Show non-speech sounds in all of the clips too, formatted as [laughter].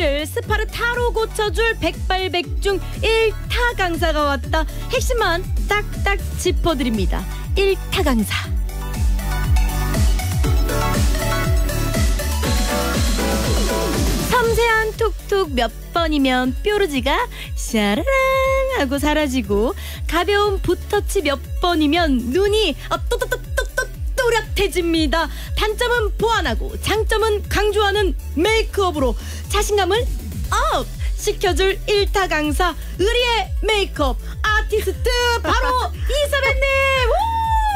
스파를 스파르타로 고쳐줄 백발백중 1타 강사가 왔다. 핵심만 딱딱 짚어드립니다. 1타 강사. 섬세한 툭툭 몇 번이면 뾰루지가 샤라랑 하고 사라지고 가벼운 붓터치 몇 번이면 눈이 아, 어, 또또또 핫해집니다. 단점은 보완하고 장점은 강조하는 메이크업으로 자신감을 업! 시켜줄 일타 강사 의리의 메이크업 아티스트 바로 [laughs] 이사벨님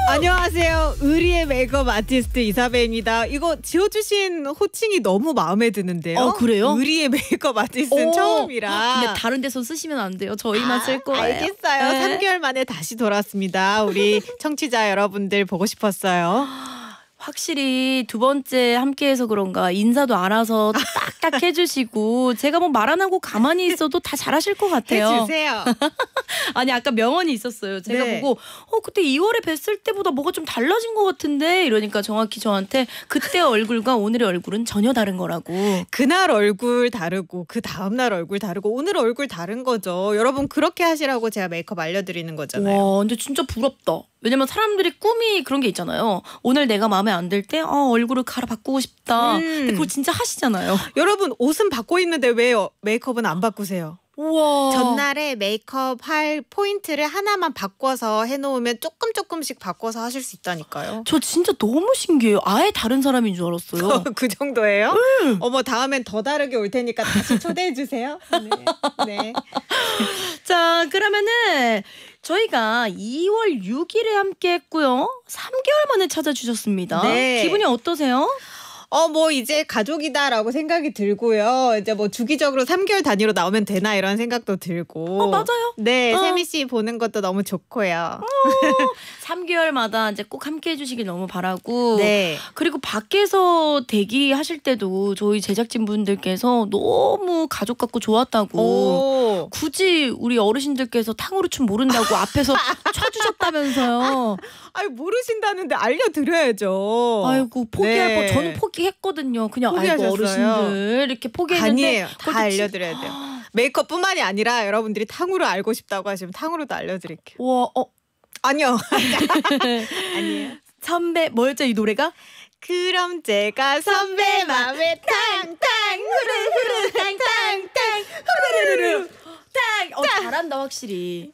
안녕하세요. 의리의 메이크업 아티스트 이사벨입니다. 이거 지어주신 호칭이 너무 마음에 드는데요. 어, 그래요? 의리의 메이크업 아티스트는 처음이라. 근데 다른 데서 쓰시면 안 돼요. 저희만 아, 쓸 거예요. 알겠어요. 네. 3개월 만에 다시 돌아왔습니다. 우리 [laughs] 청취자 여러분들 보고 싶었어요. [laughs] 확실히 두 번째 함께해서 그런가 인사도 알아서 딱딱 해주시고 제가 뭐 말 안 하고 가만히 있어도 다 잘하실 것 같아요. 해주세요. [laughs] 아니 아까 명언이 있었어요. 제가 네. 보고 어 그때 2월에 뵀을 때보다 뭐가 좀 달라진 것 같은데 이러니까 정확히 저한테 그때 얼굴과 오늘의 얼굴은 전혀 다른 거라고. 그날 얼굴 다르고 그 다음 날 얼굴 다르고 오늘 얼굴 다른 거죠. 여러분 그렇게 하시라고 제가 메이크업 알려드리는 거잖아요. 와 근데 진짜 부럽다. 왜냐면 사람들이 꿈이 그런 게 있잖아요. 오늘 내가 마음에 안 들때 어, 얼굴을 갈아 바꾸고 싶다. 음. 근데 그걸 진짜 하시잖아요. [laughs] 여러분 옷은 바꿔 있는데왜 메이크업은 안 바꾸세요? 우와. 전날에 메이크업 할 포인트를 하나만 바꿔서 해놓으면 조금 조금씩 바꿔서 하실 수 있다니까요. 저 진짜 너무 신기해요. 아예 다른 사람인 줄 알았어요. [laughs] 그 정도예요? 음. 어머 다음엔 더 다르게 올 테니까 다시 초대해 주세요. 네. 네. [laughs] 자 그러면은 저희가 2월 6일에 함께 했고요. 3개월 만에 찾아주셨습니다. 네. 기분이 어떠세요? 어, 뭐 이제 가족이다라고 생각이 들고요. 이제 뭐 주기적으로 3개월 단위로 나오면 되나 이런 생각도 들고. 어, 맞아요. 네, 어. 세미 씨 보는 것도 너무 좋고요. 어, 3개월마다 [laughs] 이제 꼭 함께 해주시길 너무 바라고. 네. 그리고 밖에서 대기하실 때도 저희 제작진분들께서 너무 가족 같고 좋았다고. 오. 굳이 우리 어르신들께서 탕후루 춤 모른다고 앞에서 [laughs] 쳐주셨다면서요. 아유, 모르신다는데 알려드려야죠. 아이고, 포기할 네. 뻔, 저는 포기 포기했거든요. 그냥 아이고 어르신들 이렇게 포기했는데 아니에요. 다 알려드려야 돼요. 아. 메이크업뿐만이 아니라 여러분들이 탕후루 알고 싶다고 하시면 탕후루도 알려드릴게요. 와, 어 아니요. [laughs] 아니에요. 선배 뭐였죠 이 노래가? 그럼 제가 선배 마음에 탕탕 후루후루 탕탕탕 후루루루 탕. 어 잘한다 확실히.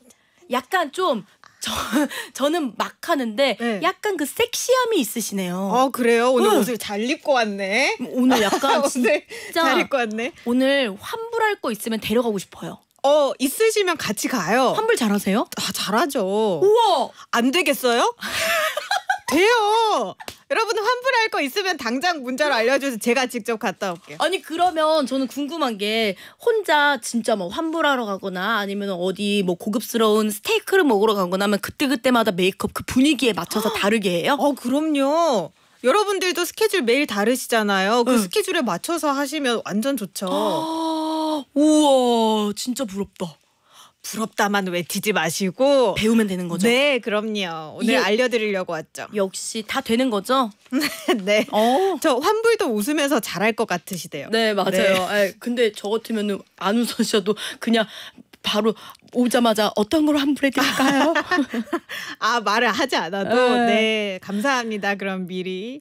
약간 좀저 [laughs] 저는 막 하는데 네. 약간 그 섹시함이 있으시네요. 어 그래요? 오늘 응. 옷을 잘 입고 왔네. 오늘 약간 [laughs] 오늘 진짜 잘 입고 왔네. 오늘 환불할 거 있으면 데려가고 싶어요. 어 있으시면 같이 가요. 환불 잘하세요? 아 잘하죠. 우와 안 되겠어요? [laughs] 돼요. 여러분 환불할 거 있으면 당장 문자로 알려주세요. 제가 직접 갔다 올게요. 아니 그러면 저는 궁금한 게 혼자 진짜 뭐 환불하러 가거나 아니면 어디 뭐 고급스러운 스테이크를 먹으러 가거나 하면 그때 그때마다 메이크업 그 분위기에 맞춰서 아, 다르게 해요? 어 그럼요. 여러분들도 스케줄 매일 다르시잖아요. 그 응. 스케줄에 맞춰서 하시면 완전 좋죠. [gasps] 우와 진짜 부럽다. 부럽다만 외치지 마시고 배우면 되는 거죠. 네, 그럼요. 오늘 이게- 알려드리려고 왔죠. 역시 다 되는 거죠? [laughs] 네. 어. 저 환불도 웃으면서 잘할 것 같으시대요. 네 맞아요. 네. 아이, 근데 저 같으면은 안 웃으셔도 그냥 바로 오자마자 어떤 걸 환불해 드릴까요? [laughs] 아 말을 하지 않아도 네, 네 감사합니다. 그럼 미리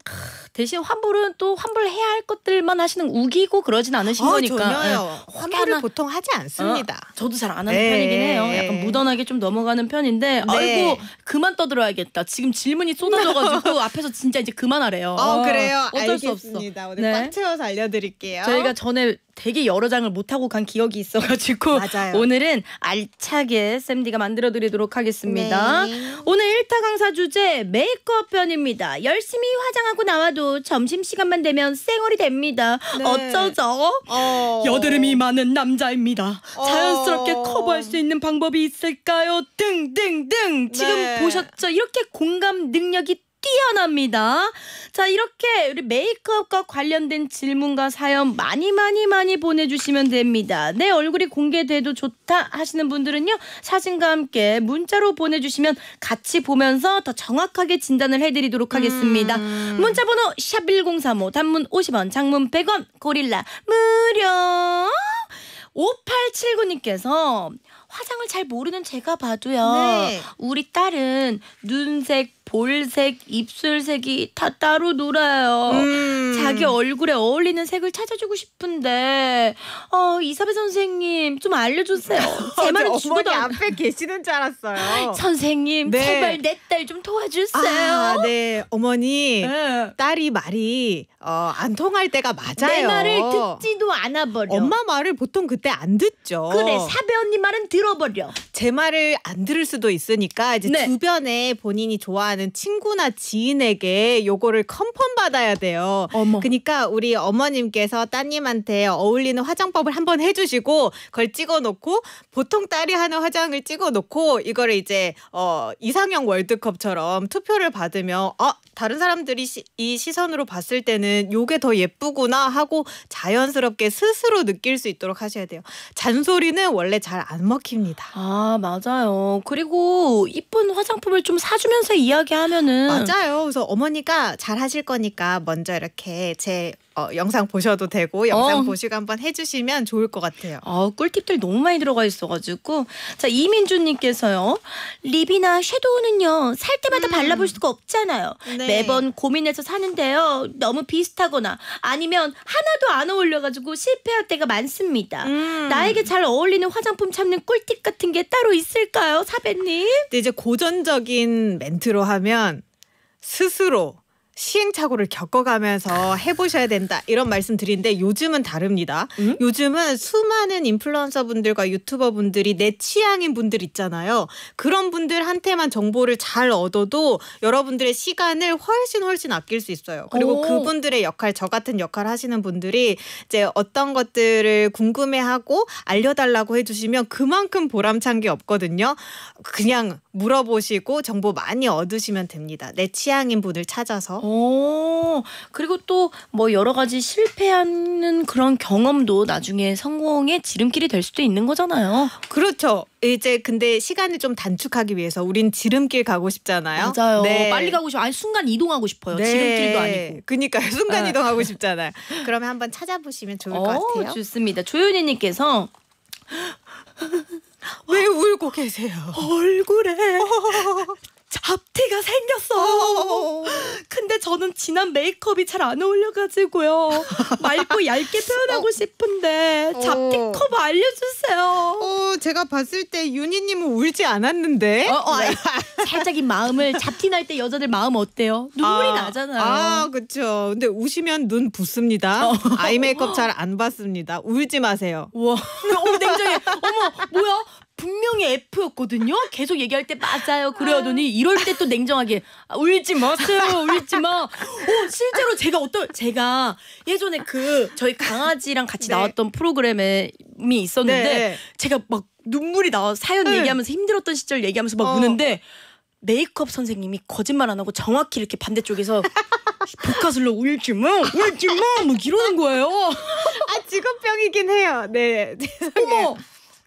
대신 환불은 또 환불해야 할 것들만 하시는 우기고 그러진 않으신 어, 거니까 전혀요. 네. 환불을 보통 하지 않습니다. 어, 저도 잘 안 하는 네. 편이긴 해요. 약간 무던하게 좀 넘어가는 편인데 네. 아이고 그만 떠들어야겠다. 지금 질문이 쏟아져가지고 [laughs] 앞에서 진짜 이제 그만하래요. 어, 그래요. 어쩔 알겠습니다. 수 없어. 오늘 네. 꽉 채워서 알려드릴게요. 저희가 전에 되게 여러 장을 못하고 간 기억이 있어가지고 맞아요. 오늘은 알차게 샘디가 만들어드리도록 하겠습니다. 네. 오늘 1타 강사 주제 메이크업 편입니다. 열심히 화장하고 나와도 점심시간만 되면 쌩얼이 됩니다. 네. 어쩌죠? 어... 여드름이 많은 남자입니다. 어... 자연스럽게 커버할 수 있는 방법이 있을까요? 등등등 지금 네. 보셨죠? 이렇게 공감 능력이 뛰어납니다. 자, 이렇게 우리 메이크업과 관련된 질문과 사연 많이 많이 많이 보내주시면 됩니다. 내 얼굴이 공개돼도 좋다 하시는 분들은요, 사진과 함께 문자로 보내주시면 같이 보면서 더 정확하게 진단을 해드리도록 하겠습니다. 음... 문자번호 샵1035, 단문 50원, 장문 100원, 고릴라 무료! 5879님께서 화장을 잘 모르는 제가 봐도요. 네. 우리 딸은 눈색, 볼색, 입술색이 다 따로 놀아요. 음. 자기 얼굴에 어울리는 색을 찾아주고 싶은데 어, 이사배 선생님 좀 알려주세요. [laughs] 제 말은 죽어도 앞에 계시는 줄 알았어요. 선생님 네. 제발 내 딸 좀 도와주세요. 아, 네 어머니 네. 딸이 말이 어, 안 통할 때가 맞아요. 내 말을 듣지도 않아 버려. 엄마 말을 보통 그때 안 듣죠. 그래 사배 언니 말은 들어버려. 제 말을 안 들을 수도 있으니까 이제 네. 주변에 본인이 좋아하는 좋아하는 친구나 지인에게 요거를 컨펌 받아야 돼요. 어머. 그러니까 우리 어머님께서 따님한테 어울리는 화장법을 한번 해주시고 그걸 찍어놓고 보통 딸이 하는 화장을 찍어놓고 이거를 이제 어 이상형 월드컵처럼 투표를 받으면 어 다른 사람들이 시, 이 시선으로 봤을 때는 요게 더 예쁘구나 하고 자연스럽게 스스로 느낄 수 있도록 하셔야 돼요. 잔소리는 원래 잘 안 먹힙니다. 아 맞아요. 그리고 이쁜 화장품을 좀 사주면서 이야기. 하면은 맞아요. 그래서 어머니가 잘 하실 거니까 먼저 이렇게 제 어, 영상 보셔도 되고 영상 어. 보시고 한번 해주시면 좋을 것 같아요. 어, 꿀팁들 너무 많이 들어가 있어가지고 자이민준님께서요 립이나 섀도우는요 살 때마다 음. 발라볼 수가 없잖아요. 네. 매번 고민해서 사는데요 너무 비슷하거나 아니면 하나도 안 어울려가지고 실패할 때가 많습니다. 음. 나에게 잘 어울리는 화장품 찾는 꿀팁 같은 게 따로 있을까요, 사배님? 근데 이제 고전적인 멘트로 하면 스스로 시행착오를 겪어가면서 해보셔야 된다 이런 말씀드리는데 요즘은 다릅니다. 음? 요즘은 수많은 인플루언서분들과 유튜버분들이 내 취향인 분들 있잖아요. 그런 분들한테만 정보를 잘 얻어도 여러분들의 시간을 훨씬 훨씬 아낄 수 있어요. 그리고 오. 그분들의 역할 저 같은 역할 하시는 분들이 이제 어떤 것들을 궁금해하고 알려달라고 해주시면 그만큼 보람찬 게 없거든요. 그냥 물어보시고 정보 많이 얻으시면 됩니다. 내 취향인 분을 찾아서. 어, 그리고 또 뭐 여러 가지 실패하는 그런 경험도 나중에 성공의 지름길이 될 수도 있는 거잖아요. 그렇죠. 이제 근데 시간을 좀 단축하기 위해서 우린 지름길 가고 싶잖아요. 맞아요. 네. 빨리 가고 싶어. 요 아니 순간 이동하고 싶어요. 네. 지름길도 아니고. 그니까 [laughs] 순간 아. 이동하고 싶잖아요. 그러면 한번 찾아보시면 좋을 것 어, 같아요. 좋습니다. 조윤희님께서 왜 울고 계세요? [laughs] 얼굴에 [laughs] 앞티가 생겼어. 어. 근데 저는 진한 메이크업이 잘 안 어울려가지고요. 맑고 얇게 표현하고 어. 싶은데 어. 잡티 어. 커버 알려주세요. 어, 제가 봤을 때 윤희님은 울지 않았는데. 어, 어, [laughs] 살짝 이 마음을 잡티 날 때 여자들 마음 어때요? 눈물이 아, 나잖아요. 아, 그렇죠. 근데 우시면 눈 붓습니다. 아이 메이크업 잘 안 봤습니다. 울지 마세요. 우와. 어머, 냉정해. 어머, 뭐야? 분명히 F였거든요. 계속 얘기할 때 맞아요. 아. 그래하더니 이럴 때 또 냉정하게 아, 울지 마세요. 울지 마. 어, 실제로 제가 어떤 제가 예전에 그 저희 강아지랑 같이 네. 나왔던 프로그램이 있었는데 네. 제가 막 눈물이 나와 사연 네. 얘기하면서 힘들었던 시절 얘기하면서 막 어. 우는데 메이크업 선생님이 거짓말 안 하고 정확히 이렇게 반대쪽에서 [laughs] 복화술로 울지 마, 울지 마, 막 이러는 거예요. 아 직업병이긴 해요. 네. 어머.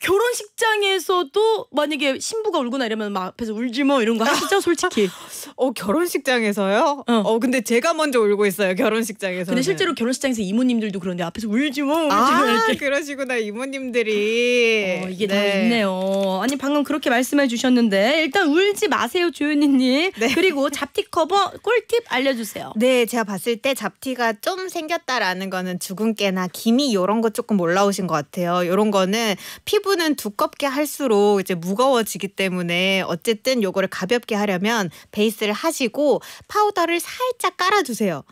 결혼식장에서도 만약에 신부가 울거나 이러면 막 앞에서 울지 뭐 이런 거 하시죠 솔직히. [laughs] 어 결혼식장에서요? 어. 어 근데 제가 먼저 울고 있어요 결혼식장에서. 근데 실제로 결혼식장에서 이모님들도 그런데 앞에서 울지 뭐 울지 뭐 아, 이렇게. 그러시구나 이모님들이. 어 이게 네. 다 있네요. 아니 방금 그렇게 말씀해 주셨는데 일단 울지 마세요 조윤희님. 네. 그리고 잡티 커버 꿀팁 알려주세요. 네 제가 봤을 때 잡티가 좀 생겼다라는 거는 주근깨나 기미 요런거 조금 올라오신 것 같아요. 요런 거는 피부 피부는 두껍게 할수록 이제 무거워지기 때문에 어쨌든 요거를 가볍게 하려면 베이스를 하시고 파우더를 살짝 깔아주세요.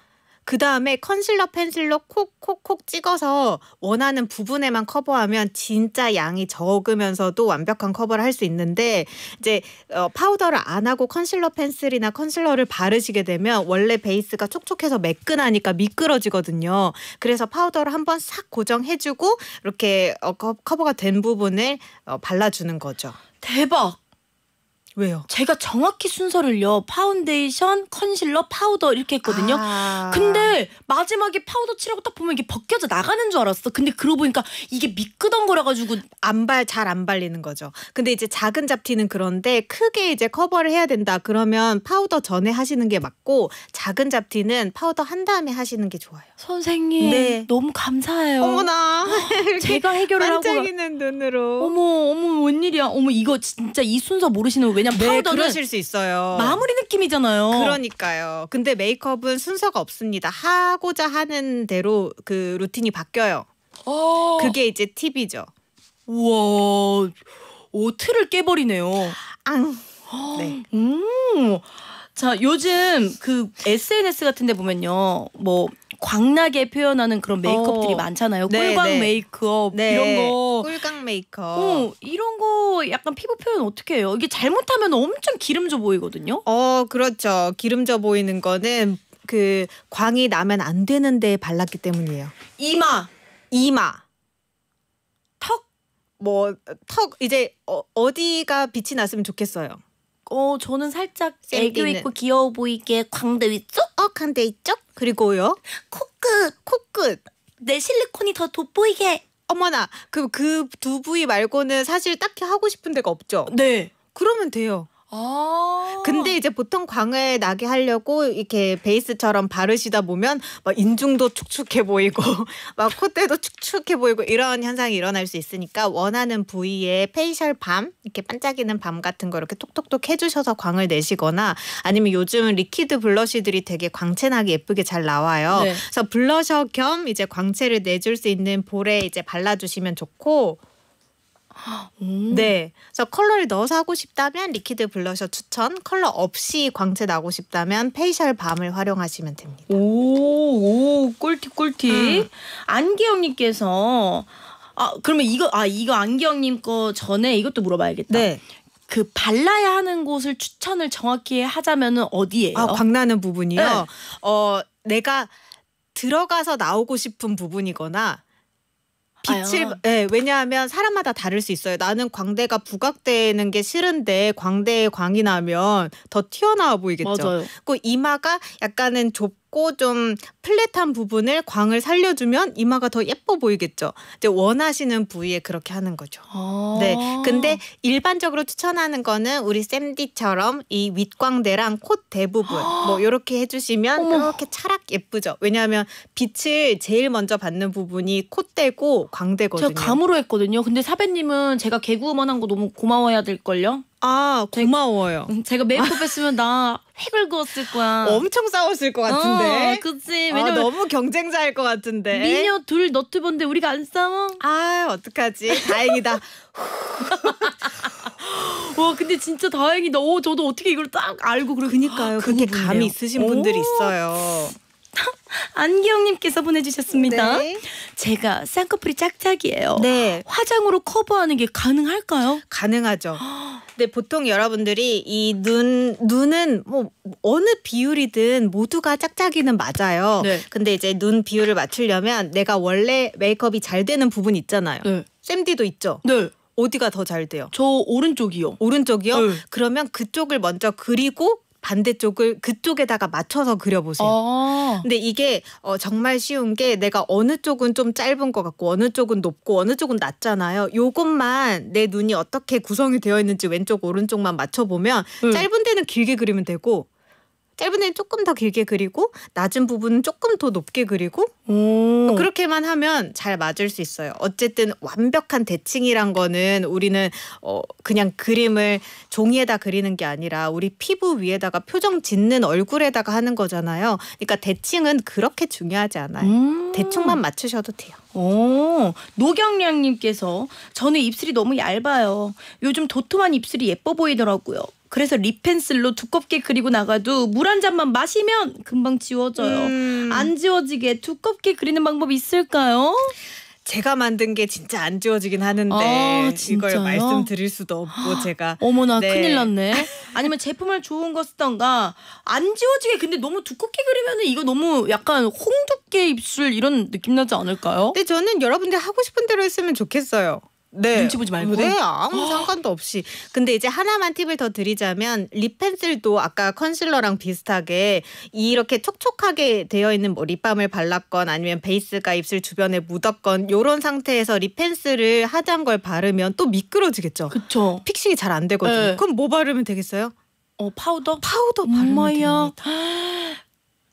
그 다음에 컨실러 펜슬로 콕콕콕 찍어서 원하는 부분에만 커버하면 진짜 양이 적으면서도 완벽한 커버를 할 수 있는데 이제 어, 파우더를 안 하고 컨실러 펜슬이나 컨실러를 바르시게 되면 원래 베이스가 촉촉해서 매끈하니까 미끄러지거든요. 그래서 파우더를 한번 싹 고정해주고 이렇게 어, 커버가 된 부분을 어, 발라주는 거죠. 대박! 왜요? 제가 정확히 순서를요. 파운데이션, 컨실러, 파우더 이렇게 했거든요. 아 근데 마지막에 파우더 칠하고 딱 보면 이게 벗겨져 나가는 줄 알았어. 근데 그러고 보니까 이게 미끄덩거려 가지고 안 발 잘 안 발리는 거죠. 근데 이제 작은 잡티는 그런데 크게 이제 커버를 해야 된다. 그러면 파우더 전에 하시는 게 맞고 작은 잡티는 파우더 한 다음에 하시는 게 좋아요. 선생님 네. 너무 감사해요. 어머나. 제가 해결을 하고 반짝이는 [laughs] 눈으로. 어머 어머 웬일이야. 어머 이거 진짜 이 순서 모르시는 왜 왜냐면 네, 파우더는 그러실 수 있어요. 마무리 느낌이잖아요. 그러니까요. 근데 메이크업은 순서가 없습니다. 하고자 하는 대로 그 루틴이 바뀌어요. 어. 그게 이제 팁이죠. 우와, 오 틀을 깨버리네요. 앙. 어. 네. 음. 자, 요즘 그 SNS 같은 데 보면요. 뭐 광나게 표현하는 그런 어. 메이크업들이 어. 많잖아요. 네, 꿀광 네. 메이크업 네. 이런 거. 꿀광 메이크업. 어, 이런 거 약간 피부 표현 어떻게 해요? 이게 잘못하면 엄청 기름져 보이거든요. 어, 그렇죠. 기름져 보이는 거는 그 광이 나면 안 되는데 발랐기 때문이에요. 이마, 이마. 턱, 뭐 턱 이제 어, 어디가 빛이 났으면 좋겠어요. 어 저는 살짝 애교 있고 귀여워 보이게 광대 위쪽? 어 광대 위쪽? 그리고요. 코끝. 코끝. 내 실리콘이 더 돋보이게. 어머나. 그 그두 부위 말고는 사실 딱히 하고 싶은 데가 없죠. 네. 그러면 돼요. 아 근데 이제 보통 광을 나게 하려고 이렇게 베이스처럼 바르시다 보면 막 인중도 축축해 보이고 [laughs] 막 콧대도 축축해 보이고 이런 현상이 일어날 수 있으니까 원하는 부위에 페이셜 밤 이렇게 반짝이는 밤 같은 거 이렇게 톡톡톡 해주셔서 광을 내시거나 아니면 요즘 은 리퀴드 블러쉬들이 되게 광채나게 예쁘게 잘 나와요. 네. 그래서 블러셔 겸 이제 광채를 내줄 수 있는 볼에 이제 발라주시면 좋고 네. 그래서 컬러를 넣어서 하고 싶다면 리퀴드 블러셔 추천, 컬러 없이 광채 나고 싶다면 페이셜 밤을 활용하시면 됩니다. 오, 오 꿀팁 꿀팁. 음. 안기영님께서 아 그러면 이거 아 이거 안기영님 거 전에 이것도 물어봐야겠다. 네. 그 발라야 하는 곳을 추천을 정확히 하자면은 어디예요? 아, 광나는 부분이요. 네. 어 내가 들어가서 나오고 싶은 부분이거나 빛을 아 네, 왜냐하면 사람마다 다를 수 있어요. 나는 광대가 부각되는 게 싫은데 광대에 광이 나면 더 튀어나와 보이겠죠. 맞아요. 그 이마가 약간은 좁 작고 좀 플랫한 부분을 광을 살려주면 이마가 더 예뻐 보이겠죠. 이제 원하시는 부위에 그렇게 하는 거죠. 아 네. 근데 일반적으로 추천하는 거는 우리 쌤디처럼 이 윗광대랑 콧 대부분 뭐 이렇게 해주시면 이렇게 차락 예쁘죠. 왜냐하면 빛을 제일 먼저 받는 부분이 콧대고 광대거든요. 제가 감으로 했거든요. 근데 사배님은 제가 개그우먼 한거 너무 고마워야 될걸요? 아 고마워요. 음, 제가 메이크업 했으면 나 획을 그었을 거야. 엄청 싸웠을 것 같은데. 어, 그치. 아, 왜냐면 어, 너무 경쟁자일 것 같은데. 미녀 둘너튜브데 우리가 안 싸워? 아 어떡하지. 다행이다. [laughs] 와 근데 진짜 다행이다. 오 어, 저도 어떻게 이걸 딱 알고 그러니까요. 그게 감이 아, 그 있으신 분들이 있어요. [laughs] 안기영님께서 보내주셨습니다. 네. 제가 쌍꺼풀이 짝짝이에요. 네. 화장으로 커버하는 게 가능할까요? 가능하죠. [gasps] 근데 보통 여러분들이 이 눈 눈은 뭐 어느 비율이든 모두가 짝짝이는 맞아요. 네. 근데 이제 눈 비율을 맞추려면 내가 원래 메이크업이 잘 되는 부분 있잖아요. 네. 쌤디도 있죠. 네. 어디가 더 잘 돼요? 저 오른쪽이요. 오른쪽이요? 네. 그러면 그쪽을 먼저 그리고 반대쪽을 그쪽에다가 맞춰서 그려보세요. 어. 근데 이게 어, 정말 쉬운 게 내가 어느 쪽은 좀 짧은 것 같고 어느 쪽은 높고 어느 쪽은 낮잖아요. 요것만 내 눈이 어떻게 구성이 되어 있는지 왼쪽 오른쪽만 맞춰보면 음. 짧은 데는 길게 그리면 되고 짧은 애 조금 더 길게 그리고 낮은 부분은 조금 더 높게 그리고 오. 뭐 그렇게만 하면 잘 맞을 수 있어요. 어쨌든 완벽한 대칭이란 거는 우리는 어 그냥 그림을 종이에다 그리는 게 아니라 우리 피부 위에다가 표정 짓는 얼굴에다가 하는 거잖아요. 그러니까 대칭은 그렇게 중요하지 않아요. 음. 대충만 맞추셔도 돼요. 오, 노경량님께서 저는 입술이 너무 얇아요. 요즘 도톰한 입술이 예뻐 보이더라고요. 그래서 리펜슬로 두껍게 그리고 나가도 물 한 잔만 마시면 금방 지워져요. 음. 안 지워지게 두껍게 그리는 방법이 있을까요? 제가 만든 게 진짜 안 지워지긴 하는데 아, 이걸 말씀드릴 수도 없고 제가 어머나 네. 큰일 났네. 아니면 제품을 좋은 거 쓰던가 안 지워지게 근데 너무 두껍게 그리면은 이거 너무 약간 홍두깨 입술 이런 느낌 나지 않을까요? 근데 저는 여러분들 하고 싶은 대로 했으면 좋겠어요. 네. 눈치 보지 말고. 네, 아무 상관도 없이. 근데 이제 하나만 팁을 더 드리자면 립 펜슬도 아까 컨실러랑 비슷하게 이렇게 촉촉하게 되어 있는 뭐 립밤을 발랐건 아니면 베이스가 입술 주변에 묻었건 요런 상태에서 립 펜슬을 하단 걸 바르면 또 미끄러지겠죠. 그렇죠. 픽싱이 잘 안 되거든요. 네. 그럼 뭐 바르면 되겠어요? 어, 파우더? 파우더 바르면 됩니다.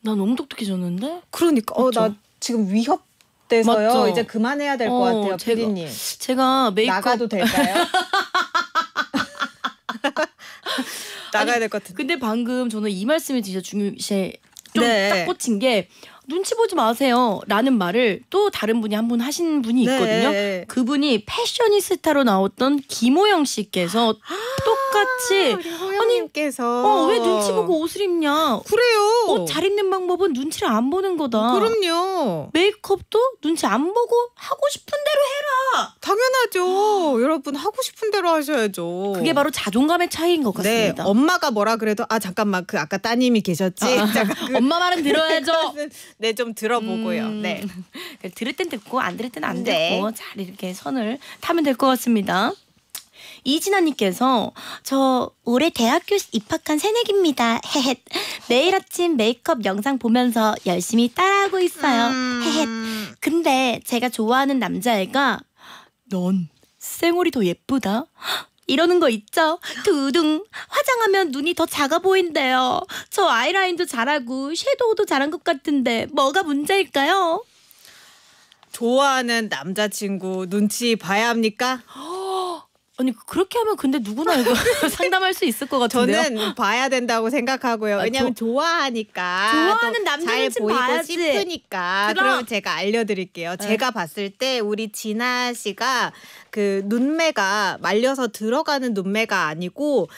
나 너무 똑똑해졌는데? 그러니까 어, 나 지금 위협 돼서요. 맞죠? 이제 그만해야 될것 어, 같아요, 제가, 피디님. 제가 메이크업 나가도 될까요? [laughs] 나가야 될 것 같은. 근데 방금 저는 이 말씀이 진짜 중요시 좀딱 네. 꽂힌 게 눈치 보지 마세요. 라는 말을 또 다른 분이 한 분 하신 분이 네. 있거든요. 네. 그분이 패셔니스타로 나왔던 김호영 씨께서 또 똑같이 아, 우리 님께서 어, 왜 눈치 보고 옷을 입냐? 그래요. 옷 잘 입는 방법은 눈치를 안 보는 거다. 어, 그럼요. 메이크업도 눈치 안 보고 하고 싶은 대로 해라. 당연하죠. [gasps] 여러분 하고 싶은 대로 하셔야죠. 그게 바로 자존감의 차이인 것 네, 같습니다. 엄마가 뭐라 그래도 아 잠깐만 그 아까 따님이 계셨지. 아, [laughs] 잠깐 그 엄마 말은 들어야죠. [laughs] 네, 좀 들어보고요. 음. 네. 그 들을 땐 듣고 안 들을 땐안 네. 듣고 잘 이렇게 선을 타면 될 것 같습니다. 이진아님께서 저 올해 대학교 입학한 새내기입니다. 헤헤내일 아침 메이크업 영상 보면서 열심히 따라하고 있어요. 헤헤 음... 근데 제가 좋아하는 남자애가 넌 쌩얼이 더 예쁘다. 이러는 거 있죠? 두둥 화장하면 눈이 더 작아 보인대요. 저 아이라인도 잘하고 섀도우도 잘한 것 같은데 뭐가 문제일까요? 좋아하는 남자친구 눈치 봐야 합니까? 아니 그렇게 하면 근데 누구나 이거 [laughs] 상담할 수 있을 것 같은데요. 저는 뭐 봐야 된다고 생각하고요. 왜냐하면 아, 좋아하니까 좋아하는 남자를 보이고 봐야지. 싶으니까. 그럼 제가 알려드릴게요. 네. 제가 봤을 때 우리 진아 씨가 그 눈매가 말려서 들어가는 눈매가 아니고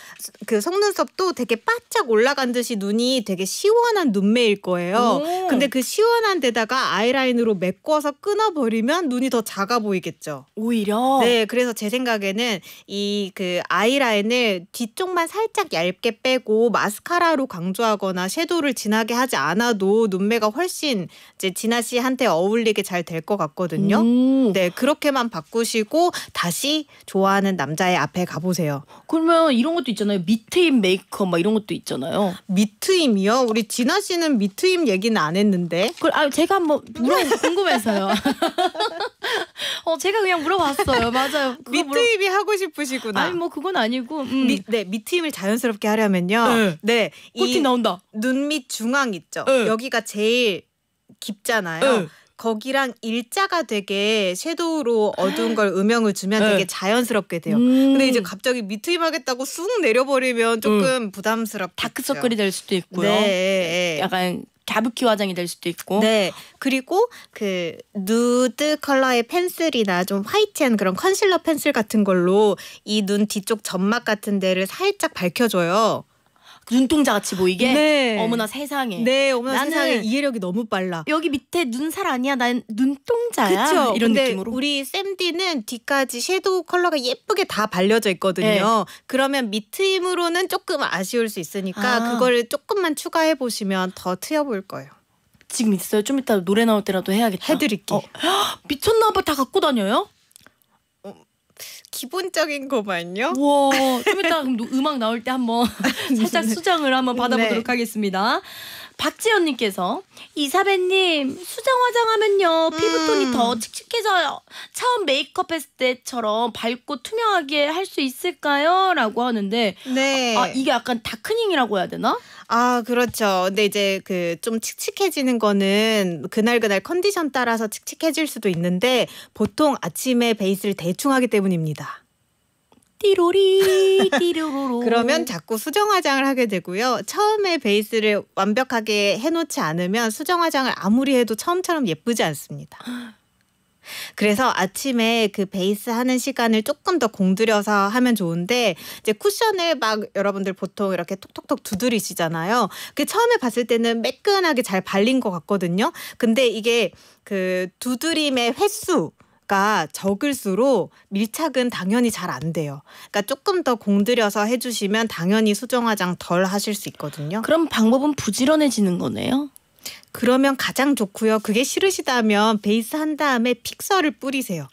그 속눈썹도 되게 바짝 올라간 듯이 눈이 되게 시원한 눈매일 거예요. 오. 근데 그 시원한 데다가 아이라인으로 메꿔서 끊어버리면 눈이 더 작아 보이겠죠. 오히려. 네, 그래서 제 생각에는 이 그 아이라인을 뒤쪽만 살짝 얇게 빼고 마스카라로 강조하거나 섀도우를 진하게 하지 않아도 눈매가 훨씬 이제 진아 씨한테 어울리게 잘 될 것 같거든요. 오. 음. 네, 그렇게만 바꾸시고 다시 좋아하는 남자의 앞에 가보세요. 그러면 이런 것도 있잖아요. 미트임 메이크막 이런 것도 있잖아요. 미트임이요? 우리 진아 씨는 미트임 얘기는 안 했는데. 그, 아, 제가 한번 물어 [laughs] 궁금해서요. [laughs] 어, 제가 그냥 물어봤어요. 맞아요. 미트임이 물어... 하고 싶으시구나. 아니 뭐 그건 아니고. 음. 미, 네, 미트임을 자연스럽게 하려면요. 네. 네이 나온다. 눈 밑 중앙 있죠. 네. 여기가 제일 깊잖아요. 네. 거기랑 일자가 되게 섀도우로 어두운 걸 음영을 주면 네. 되게 자연스럽게 돼요. 음. 근데 이제 갑자기 미트임 하겠다고 쑥 내려버리면 음. 조금 음. 부담스럽 다크서클이 될 수도 있고요. 네. 예, 네. 예. 약간 가부키 화장이 될 수도 있고. 네. 그리고 그 누드 컬러의 펜슬이나 좀 화이트한 그런 컨실러 펜슬 같은 걸로 이 눈 뒤쪽 점막 같은 데를 살짝 밝혀줘요. 눈동자 같이 보이게. 네. 어머나 세상에. 네, 어머나 나는 세상에 이해력이 너무 빨라. 여기 밑에 눈살 아니야. 난 눈동자야. 그쵸? 이런 느낌으로. 우리 샘디는 뒤까지 섀도우 컬러가 예쁘게 다 발려져 있거든요. 네. 그러면 밑트임으로는 조금 아쉬울 수 있으니까 아. 그걸 조금만 추가해 보시면 더 트여 보 거예요. 지금 있어요? 좀 이따 노래 나올 때라도 해야겠다. 해드릴게. 어. [gasps] 미쳤나봐 다 갖고 다녀요? 기본적인 것만요. 와, 좀 이따 음악 나올 때 한번 [laughs] 네. 살짝 수정을 한번 받아보도록 네. 하겠습니다. 박지연님께서 이사배님 수정 화장하면요 피부톤이 음. 더 칙칙해져요. 처음 메이크업했을 때처럼 밝고 투명하게 할 수 있을까요?라고 하는데 네. 아, 이게 약간 다크닝이라고 해야 되나? 아 그렇죠. 근데 이제 그 좀 칙칙해지는 거는 그날 그날 컨디션 따라서 칙칙해질 수도 있는데 보통 아침에 베이스를 대충 하기 때문입니다. 띠로리 띠로로 그러면 자꾸 수정 화장을 하게 되고요. 처음에 베이스를 완벽하게 해놓지 않으면 수정 화장을 아무리 해도 처음처럼 예쁘지 않습니다. 그래서 아침에 그 베이스 하는 시간을 조금 더 공들여서 하면 좋은데 이제 쿠션을 막 여러분들 보통 이렇게 톡톡톡 두드리시잖아요. 그 처음에 봤을 때는 매끈하게 잘 발린 것 같거든요. 근데 이게 그 두드림의 횟수 가구가 적을수록 밀착은 당연히 잘 안 돼요. 그러니까 조금 더 공들여서 해주시면 당연히 수정 화장 덜 하실 수 있거든요. 그럼 방법은 부지런해지는 거네요. 그러면 가장 좋고요. 그게 싫으시다면 베이스 한 다음에 픽서를 뿌리세요.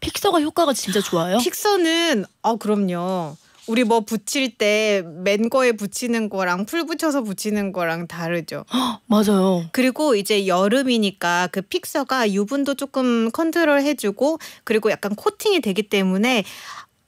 픽서가 효과가 진짜 좋아요? 픽서는 어 그럼요. 우리 뭐 붙일 때 맨 거에 붙이는 거랑 풀 붙여서 붙이는 거랑 다르죠. 맞아요. 그리고 이제 여름이니까 그 픽서가 유분도 조금 컨트롤 해주고 그리고 약간 코팅이 되기 때문에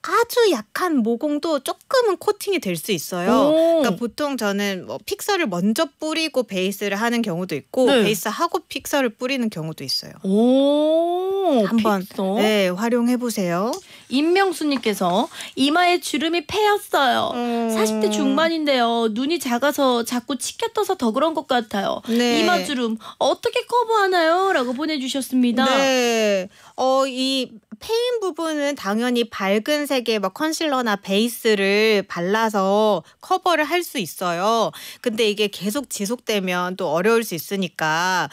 아주 약한 모공도 조금은 코팅이 될 수 있어요. 그러니까 보통 저는 뭐 픽서를 먼저 뿌리고 베이스를 하는 경우도 있고 네. 베이스하고 픽서를 뿌리는 경우도 있어요. 오, 한번 픽서? 네, 활용해 보세요. 임명수님께서 이마에 주름이 패였어요. 음. 40대 중반인데요. 눈이 작아서 자꾸 치켜 떠서 더 그런 것 같아요. 네. 이마 주름 어떻게 커버하나요? 라고 보내주셨습니다. 네. 어, 이 페인 부분은 당연히 밝은 색의 막 뭐 컨실러나 베이스를 발라서 커버를 할 수 있어요. 근데 이게 계속 지속되면 또 어려울 수 있으니까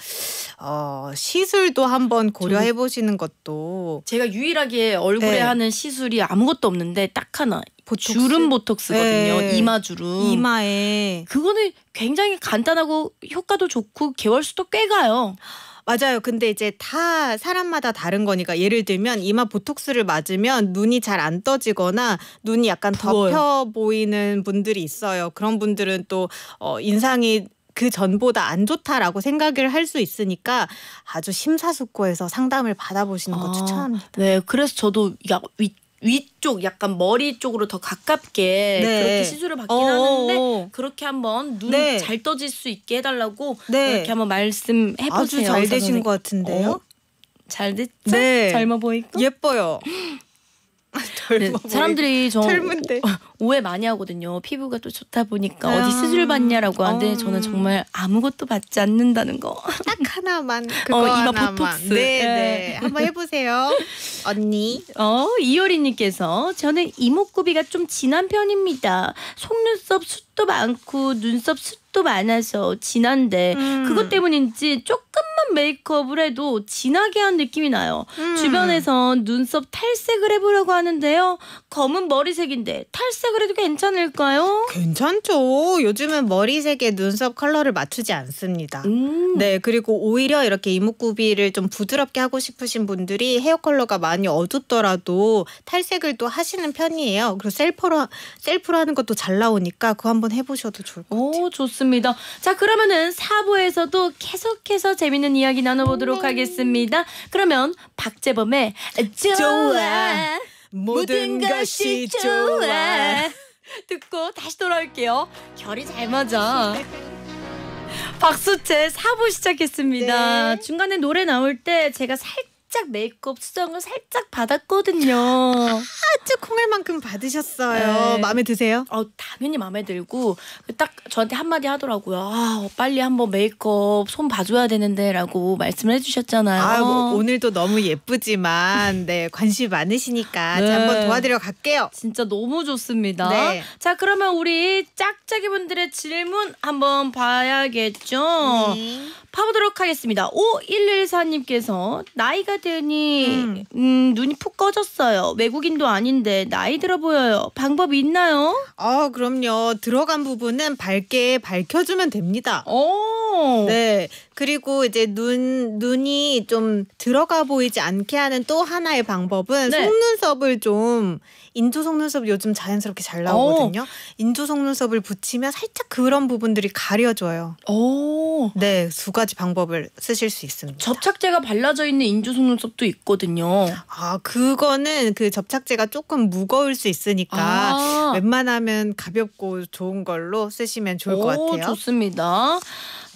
어, 시술도 한번 고려해 보시는 것도 제가 유일하게 얼굴에 네. 하는 시술이 아무것도 없는데 딱 하나 보톡스? 주름 보톡스거든요. 네. 이마 주름. 이마에 그거는 굉장히 간단하고 효과도 좋고 개월 수도 꽤 가요. 맞아요. 근데 이제 다 사람마다 다른 거니까 예를 들면 이마 보톡스를 맞으면 눈이 잘 안 떠지거나 눈이 약간 부어요. 덮여 보이는 분들이 있어요. 그런 분들은 또 어, 인상이 그 전보다 안 좋다라고 생각을 할 수 있으니까 아주 심사숙고해서 상담을 받아보시는 거 아, 추천합니다. 네, 그래서 저도 약 위, 위쪽 약간 머리 쪽으로 더 가깝게 네. 그렇게 시술을 받긴 어어. 어, 하는데 어, 어. 그렇게 한번 눈잘 네. 떠질 수 있게 해달라고 이렇게 네. 한번 말씀해보세요. 아주 잘 되신 것 같은데요. 어? 잘 됐죠? 네. 젊어 보이고 예뻐요. 네, 보이... 사람들이 [laughs] 저 젊은데. 오해 많이 하거든요. 피부가 또 좋다 보니까 어디 아. 수술 받냐라고 하는데 어. 저는 정말 아무것도 받지 않는다는 거. 딱 하나만 [laughs] 어, 그거 어, 이마 하나만. 보톡스. 네, 네. 네. 한번 해보세요, [laughs] 언니. 어 이효리님께서 저는 이목구비가 좀 진한 편입니다. 속눈썹 숱도 많고 눈썹 숱도 많아서 진한데 음. 그것 때문인지 조금만 메이크업을 해도 진하게 한 느낌이 나요. 음. 주변에서 눈썹 탈색을 해보려고 하는데요. 검은 머리색인데 탈색 진짜 그래도 괜찮을까요? 괜찮죠. 요즘은 머리 색에 눈썹 컬러를 맞추지 않습니다. 음. 네, 그리고 오히려 이렇게 이목구비를 좀 부드럽게 하고 싶으신 분들이 헤어 컬러가 많이 어둡더라도 탈색을 또 하시는 편이에요. 그리고 셀프로 셀프로 하는 것도 잘 나오니까 그거 한번 해보셔도 좋을 것 같아요. 오, 좋습니다. 자, 그러면은 4부에서도 계속해서 재밌는 이야기 나눠보도록 네. 하겠습니다. 그러면 박재범의 좋아. 좋아. 모든 것이 좋아. [laughs] 듣고 다시 돌아올게요. 결이 잘 맞아. 박수채 4부 시작했습니다. 네. 중간에 노래 나올 때 제가 살짝 살짝 메이크업 수정을 살짝 받았거든요. 아주 콩알만큼 받으셨어요. 네. 마음에 드세요? 어, 당연히 마음에 들고 딱 저한테 한마디 하더라고요. 아, 어, 빨리 한번 메이크업 손 봐줘야 되는데라고 말씀을 해주셨잖아요. 아, 뭐, 오늘도 너무 예쁘지만 네 관심 많으시니까 네. 한번 도와드려 갈게요. 진짜 너무 좋습니다. 네. 자 그러면 우리 짝짝이 분들의 질문 한번 봐야겠죠. 네. 파보도록 하겠습니다. 5114님께서 나이가 드니 음. 음, 눈이 푹 꺼졌어요. 외국인도 아닌데 나이 들어 보여요. 방법이 있나요? 아 그럼요. 들어간 부분은 밝게 밝혀주면 됩니다. 오. 네. 네. 그리고 이제 눈 눈이 좀 들어가 보이지 않게 하는 또 하나의 방법은 네. 속눈썹을 좀 인조 속눈썹 요즘 자연스럽게 잘 나오거든요. 오. 어. 인조 속눈썹을 붙이면 살짝 그런 부분들이 가려져요. 오. 네, 두 가지 방법을 쓰실 수 있습니다. 접착제가 발라져 있는 인조 속눈썹도 있거든요. 아, 그거는 그 접착제가 조금 무거울 수 있으니까 아. 웬만하면 가볍고 좋은 걸로 쓰시면 좋을 오, 것 같아요. 좋습니다.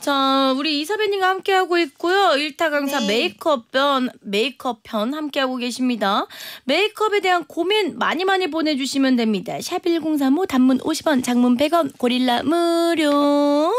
자, 우리 이사배님과 함께하고 있고요. 1타 강사 네. 메이크업 편, 메이크업 편 함께하고 계십니다. 메이크업에 대한 고민 많이 많이 보내주시면 됩니다. 샵1035 단문 50원, 장문 100원, 고릴라 무료.